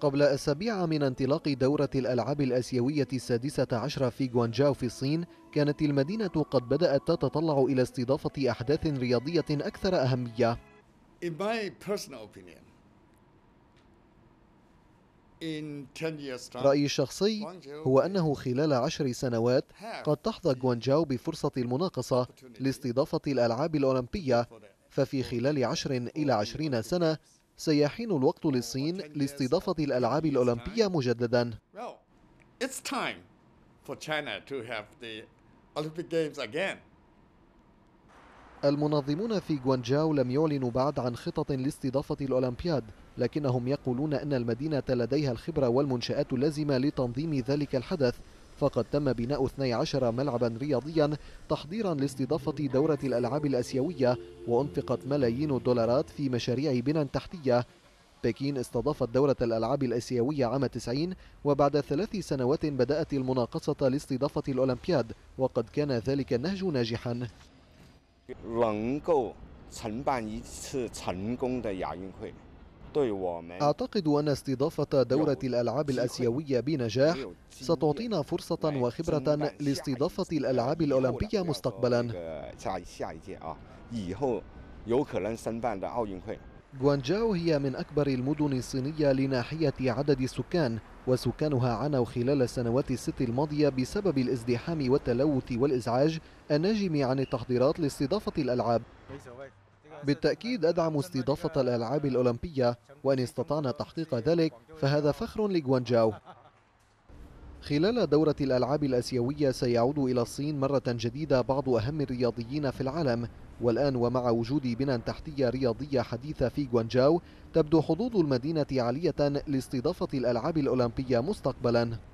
قبل أسابيع من انطلاق دورة الألعاب الأسيوية السادسة عشرة في غوانجاو في الصين كانت المدينة قد بدأت تتطلع إلى استضافة أحداث رياضية أكثر أهمية In my personal opinion, رأيي الشخصي هو أنه خلال عشر سنوات قد تحظى غوانجاو بفرصة المناقصة لاستضافة الألعاب الأولمبية ففي خلال عشر إلى عشرين سنة سيحين الوقت للصين لاستضافة الألعاب الأولمبية مجددا المنظمون في غوانجاو لم يعلنوا بعد عن خطط لاستضافة الأولمبياد لكنهم يقولون أن المدينة لديها الخبرة والمنشآت اللازمة لتنظيم ذلك الحدث فقد تم بناء 12 ملعبا رياضيا تحضيرا لاستضافة دورة الألعاب الأسيوية وأنفقت ملايين الدولارات في مشاريع بنى تحتية بكين استضافت دورة الألعاب الأسيوية عام 90 وبعد ثلاث سنوات بدأت المناقصة لاستضافة الأولمبياد وقد كان ذلك النهج ناجحا أعتقد أن استضافة دورة الألعاب الأسيوية بنجاح ستعطينا فرصة وخبرة لاستضافة الألعاب الأولمبية مستقبلا جوانجاو هي من أكبر المدن الصينية لناحية عدد السكان وسكانها عانوا خلال السنوات الست الماضية بسبب الازدحام والتلوث والإزعاج الناجم عن التحضيرات لاستضافة الألعاب بالتأكيد أدعم استضافة الألعاب الأولمبية وأن استطعنا تحقيق ذلك فهذا فخر لجوانجاو خلال دورة الألعاب الأسيوية سيعود إلى الصين مرة جديدة بعض أهم الرياضيين في العالم والآن ومع وجود بنى تحتية رياضية حديثة في جوانجاو تبدو حظوظ المدينة عالية لاستضافة الألعاب الأولمبية مستقبلاً